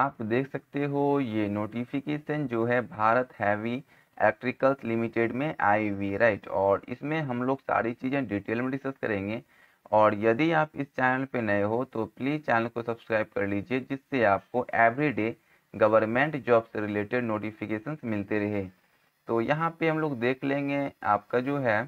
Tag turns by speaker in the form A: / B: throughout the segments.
A: आप देख सकते हो ये नोटिफिकेशन जो है भारत हैवी इलेक्ट्रिकल्स लिमिटेड में आई हुई राइट और इसमें हम लोग सारी चीज़ें डिटेल में डिस्कस करेंगे और यदि आप इस चैनल पे नए हो तो प्लीज़ चैनल को सब्सक्राइब कर लीजिए जिससे आपको एवरीडे गवर्नमेंट जॉब से रिलेटेड नोटिफिकेशंस मिलते रहे तो यहाँ पे हम लोग देख लेंगे आपका जो है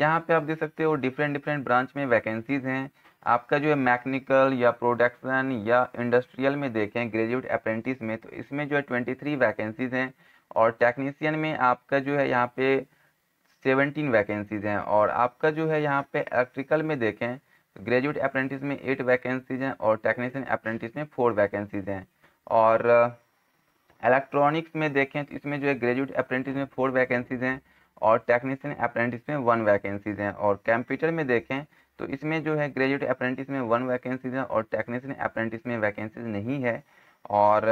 A: यहाँ पे आप देख सकते हो डिफरेंट डिफरेंट ब्रांच में वैकेंसीज़ हैं आपका जो है मैकेनिकल या प्रोडक्शन या इंडस्ट्रियल में देखें ग्रेजुएट अप्रेंटिस में तो इसमें जो है ट्वेंटी थ्री वैकेंसीज हैं और टेक्नीशियन में आपका जो है यहाँ पे सेवनटीन वैकेंसीज हैं और आपका जो है यहाँ पे इलेक्ट्रिकल में देखें तो ग्रेजुएट अप्रेंटिस में एट वैकेंसीज हैं और टेक्नीसियन अप्रेंटिस में फोर वैकेंसीज हैं और इलेक्ट्रॉनिक्स में देखें तो इसमें जो है ग्रेजुएट अप्रेंटिस में फोर वैकेंसीज हैं और टेक्नीसियन अप्रेंटिस में वन वैकेंसीज हैं और कंप्यूटर में देखें तो इसमें जो है ग्रेजुएट अप्रेंटिस में वन वैकेंसीज है और टेक्नीशियन अप्रेंटिस में वैकेंसीज नहीं है और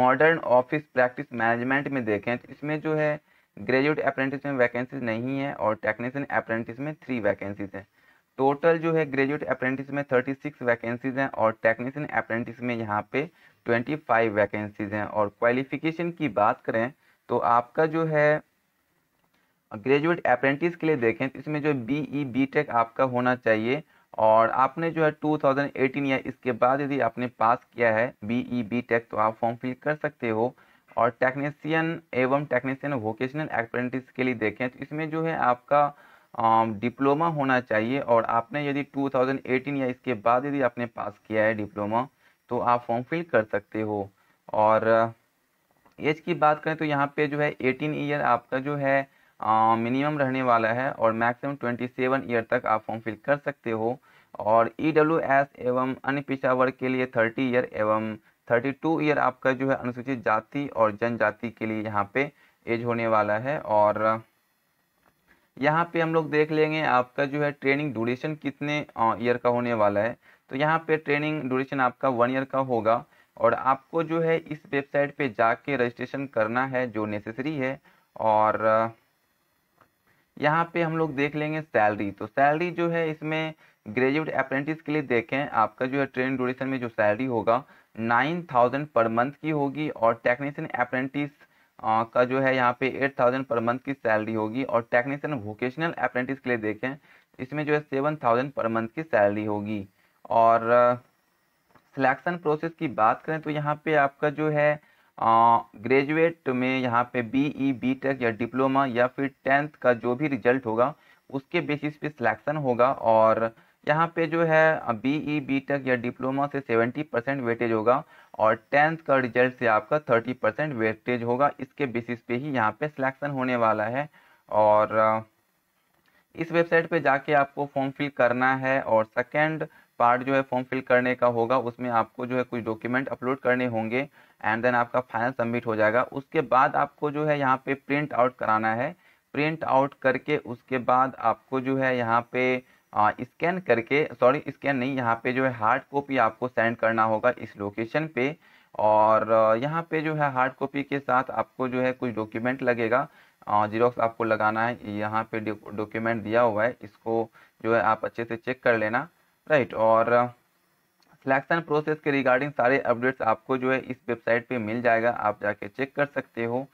A: मॉडर्न ऑफिस प्रैक्टिस मैनेजमेंट में देखें तो इसमें जो है ग्रेजुएट अप्रेंटिस में वैकेंसीज नहीं है और टेक्नीशियन अप्रेंटिस में थ्री वैकेंसीज हैं टोटल जो है ग्रेजुएट अप्रेंटिस में थर्टी सिक्स वैकेंसीज हैं और टेक्नीशियन अप्रेंटिस में यहाँ पे ट्वेंटी फाइव वैकेंसीज हैं और क्वालिफिकेशन की बात करें तो आपका जो है ग्रेजुएट अप्रेंटिस के लिए देखें तो इसमें जो बी ई बी टेक आपका होना चाहिए और आपने जो है 2018 या इसके बाद यदि आपने पास किया है बी ई बी टेक तो आप फॉर्म फिल कर सकते हो और टेक्नीसियन एवं टेक्नीसियन वोकेशनल अप्रेंटिस के लिए देखें तो इसमें जो है आपका डिप्लोमा होना चाहिए और आपने यदि 2018 या इसके बाद यदि आपने पास किया है डिप्लोमा तो आप फॉर्म फिल कर सकते हो और एज की बात करें तो यहाँ पे जो है 18 ईयर आपका जो है मिनिमम रहने वाला है और मैक्सिमम 27 ईयर तक आप फॉर्म फिल कर सकते हो और ई e एवं अन्य पिछड़ा वर्ग के लिए 30 ईयर एवं 32 ईयर आपका जो है अनुसूचित जाति और जनजाति के लिए यहाँ पे एज होने वाला है और यहाँ पे हम लोग देख लेंगे आपका जो है ट्रेनिंग ड्यूरेशन कितने ईयर का होने वाला है तो यहाँ पे ट्रेनिंग ड्यूरेशन आपका वन ईयर का होगा और आपको जो है इस वेबसाइट पे जाके रजिस्ट्रेशन करना है जो नेसेसरी है और यहाँ पे हम लोग देख लेंगे सैलरी तो सैलरी जो है इसमें ग्रेजुएट अप्रेंटिस के लिए देखें आपका जो है ट्रेन ड्यूरेशन में जो सैलरी होगा नाइन थाउजेंड पर मंथ की होगी और टेक्नीशियन अप्रेंटिस का जो है यहाँ पे एट थाउजेंड पर मंथ की सैलरी होगी और टेक्नीशियन वोकेशनल अप्रेंटिस के लिए देखें इसमें जो है सेवन थाउजेंड पर मंथ की सैलरी होगी और सिलेक्शन प्रोसेस की बात करें तो यहाँ पे आपका जो है ग्रेजुएट में यहाँ पे बी टेक e, या डिप्लोमा या फिर टेंथ का जो भी रिजल्ट होगा उसके बेसिस पे सिलेक्शन होगा और यहाँ पे जो है बी ई बी टेक या डिप्लोमा से सेवेंटी परसेंट वेटेज होगा और टेंथ का रिजल्ट से आपका थर्टी परसेंट वेटेज होगा इसके बेसिस पे ही यहाँ पे सिलेक्शन होने वाला है और इस वेबसाइट पे जाके आपको फॉर्म फिल करना है और सेकेंड पार्ट जो है फॉर्म फिल करने का होगा उसमें आपको जो है कुछ डॉक्यूमेंट अपलोड करने होंगे एंड देन आपका फाइनल सबमिट हो जाएगा उसके बाद आपको जो है यहाँ पे प्रिंट आउट कराना है प्रिंट आउट करके उसके बाद आपको जो है यहाँ पे स्कैन करके सॉरी स्कैन नहीं यहाँ पे जो है हार्ड कॉपी आपको सेंड करना होगा इस लोकेशन पे और यहाँ पे जो है हार्ड कॉपी के साथ आपको जो है कुछ डॉक्यूमेंट लगेगा जीरोक्स आपको लगाना है यहाँ पे डॉक्यूमेंट दिया हुआ है इसको जो है आप अच्छे से चेक कर लेना राइट और सिलेक्शन uh, प्रोसेस के रिगार्डिंग सारे अपडेट्स आपको जो है इस वेबसाइट पे मिल जाएगा आप जाके चेक कर सकते हो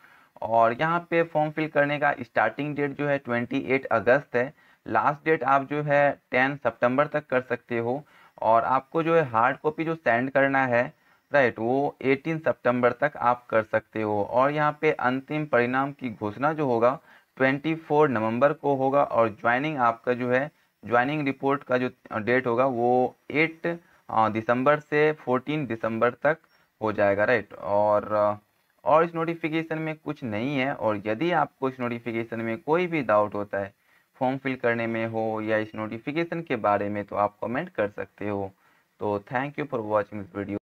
A: और यहाँ पे फॉर्म फिल करने का स्टार्टिंग डेट जो है 28 अगस्त है लास्ट डेट आप जो है 10 सितंबर तक कर सकते हो और आपको जो है हार्ड कॉपी जो सेंड करना है राइट वो 18 सितंबर तक आप कर सकते हो और यहाँ पे अंतिम परिणाम की घोषणा जो होगा 24 नवंबर को होगा और ज्वाइनिंग आपका जो है ज्वाइनिंग रिपोर्ट का जो डेट होगा वो एट दिसंबर से फोर्टीन दिसंबर तक हो जाएगा राइट और और इस नोटिफिकेशन में कुछ नहीं है और यदि आपको इस नोटिफिकेशन में कोई भी डाउट होता है फॉर्म फिल करने में हो या इस नोटिफिकेशन के बारे में तो आप कमेंट कर सकते हो तो thank you for watching this video